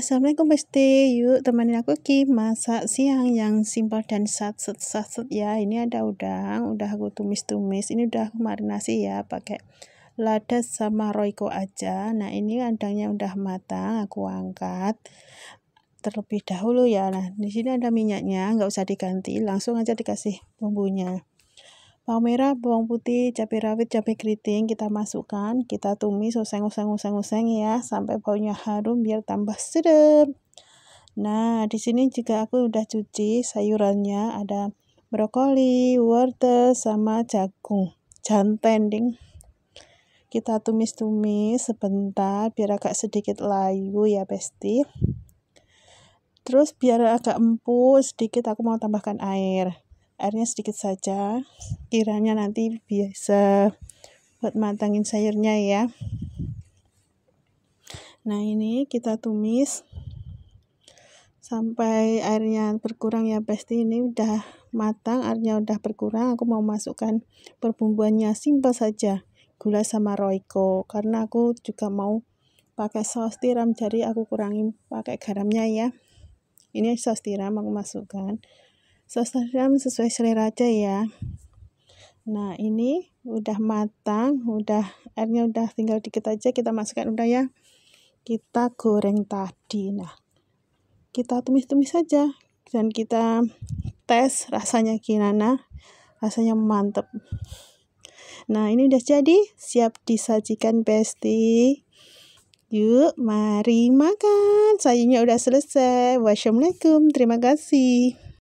Assalamualaikum Besti, yuk temenin aku Ki masak siang yang simpel dan satset satset ya ini ada udang udah aku tumis-tumis ini udah aku marinasi ya pakai lada sama roiko aja nah ini kandangnya udah matang aku angkat terlebih dahulu ya nah di sini ada minyaknya nggak usah diganti langsung aja dikasih bumbunya bawang merah, bawang putih, cabai rawit, cabai keriting kita masukkan, kita tumis oseng-oseng-oseng-oseng ya sampai baunya harum biar tambah sedap. Nah, di sini juga aku udah cuci sayurannya ada brokoli, wortel sama jagung, jantan ding. Kita tumis-tumis sebentar biar agak sedikit layu ya, Besti. Terus biar agak empuk sedikit aku mau tambahkan air airnya sedikit saja kiranya nanti biasa buat matangin sayurnya ya nah ini kita tumis sampai airnya berkurang ya pasti ini udah matang airnya udah berkurang aku mau masukkan perbumbuannya simpel saja gula sama roiko karena aku juga mau pakai saus tiram jadi aku kurangin pakai garamnya ya ini saus tiram aku masukkan sasaran sesuai selera aja ya nah ini udah matang udah airnya udah tinggal dikit aja kita masukkan udah ya kita goreng tadi nah kita tumis-tumis saja dan kita tes rasanya kinana rasanya mantep nah ini udah jadi siap disajikan besti Yuk, mari makan. Sayurnya udah selesai. Wassalamualaikum. Terima kasih.